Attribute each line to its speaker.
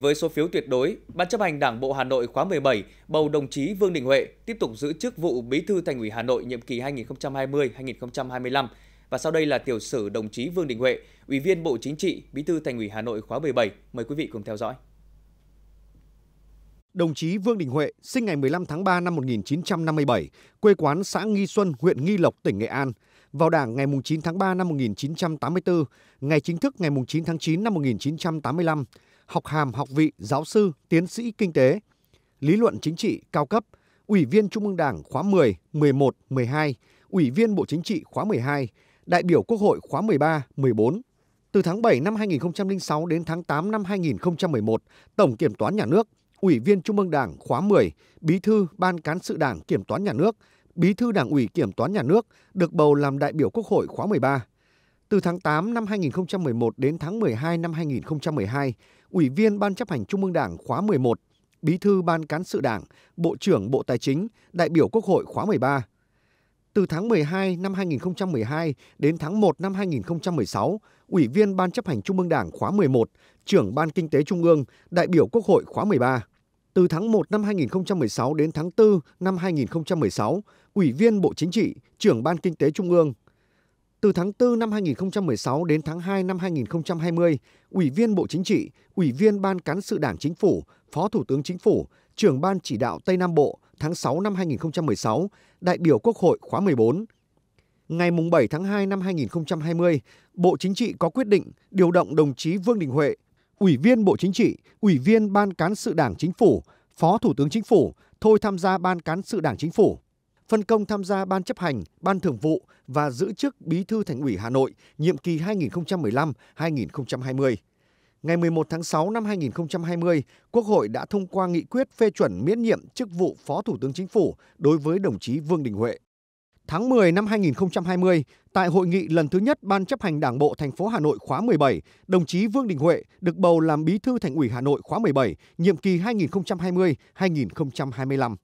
Speaker 1: Với số phiếu tuyệt đối, Ban chấp hành Đảng bộ Hà Nội khóa 17 bầu đồng chí Vương Đình Huệ tiếp tục giữ chức vụ Bí thư Thành ủy Hà Nội nhiệm kỳ 2020-2025 và sau đây là tiểu sử đồng chí Vương Đình Huệ, Ủy viên Bộ Chính trị, Bí thư Thành ủy Hà Nội khóa 17. Mời quý vị cùng theo dõi.
Speaker 2: Đồng chí Vương Đình Huệ sinh ngày 15 tháng 3 năm 1957, quê quán xã Nghi Xuân, huyện Nghi Lộc, tỉnh Nghệ An – vào Đảng ngày 9 tháng 3 năm 1984, ngày chính thức ngày 9 tháng 9 năm 1985, học hàm học vị giáo sư, tiến sĩ kinh tế, lý luận chính trị cao cấp, Ủy viên Trung ương Đảng khóa 10, 11, 12, Ủy viên Bộ Chính trị khóa 12, đại biểu Quốc hội khóa 13, 14. Từ tháng 7 năm 2006 đến tháng 8 năm 2011, Tổng Kiểm toán Nhà nước, Ủy viên Trung ương Đảng khóa 10, Bí thư Ban Cán sự Đảng Kiểm toán Nhà nước, Bí thư Đảng ủy Kiểm toán Nhà nước, được bầu làm đại biểu Quốc hội khóa 13. Từ tháng 8 năm 2011 đến tháng 12 năm 2012, Ủy viên Ban chấp hành Trung ương Đảng khóa 11, Bí thư Ban cán sự Đảng, Bộ trưởng Bộ Tài chính, đại biểu Quốc hội khóa 13. Từ tháng 12 năm 2012 đến tháng 1 năm 2016, Ủy viên Ban chấp hành Trung ương Đảng khóa 11, trưởng Ban Kinh tế Trung ương, đại biểu Quốc hội khóa 13. Từ tháng 1 năm 2016 đến tháng 4 năm 2016, Ủy viên Bộ Chính trị, trưởng Ban Kinh tế Trung ương. Từ tháng 4 năm 2016 đến tháng 2 năm 2020, Ủy viên Bộ Chính trị, Ủy viên Ban Cán sự Đảng Chính phủ, Phó Thủ tướng Chính phủ, trưởng Ban Chỉ đạo Tây Nam Bộ tháng 6 năm 2016, đại biểu Quốc hội khóa 14. Ngày 7 tháng 2 năm 2020, Bộ Chính trị có quyết định điều động đồng chí Vương Đình Huệ, Ủy viên Bộ Chính trị, Ủy viên Ban Cán sự Đảng Chính phủ, Phó Thủ tướng Chính phủ thôi tham gia Ban Cán sự Đảng Chính phủ, phân công tham gia Ban chấp hành, Ban thường vụ và giữ chức Bí thư Thành ủy Hà Nội nhiệm kỳ 2015-2020. Ngày 11 tháng 6 năm 2020, Quốc hội đã thông qua nghị quyết phê chuẩn miễn nhiệm chức vụ Phó Thủ tướng Chính phủ đối với đồng chí Vương Đình Huệ tháng 10 năm 2020, tại hội nghị lần thứ nhất Ban chấp hành Đảng bộ thành phố Hà Nội khóa 17, đồng chí Vương Đình Huệ được bầu làm Bí thư Thành ủy Hà Nội khóa 17, nhiệm kỳ 2020-2025.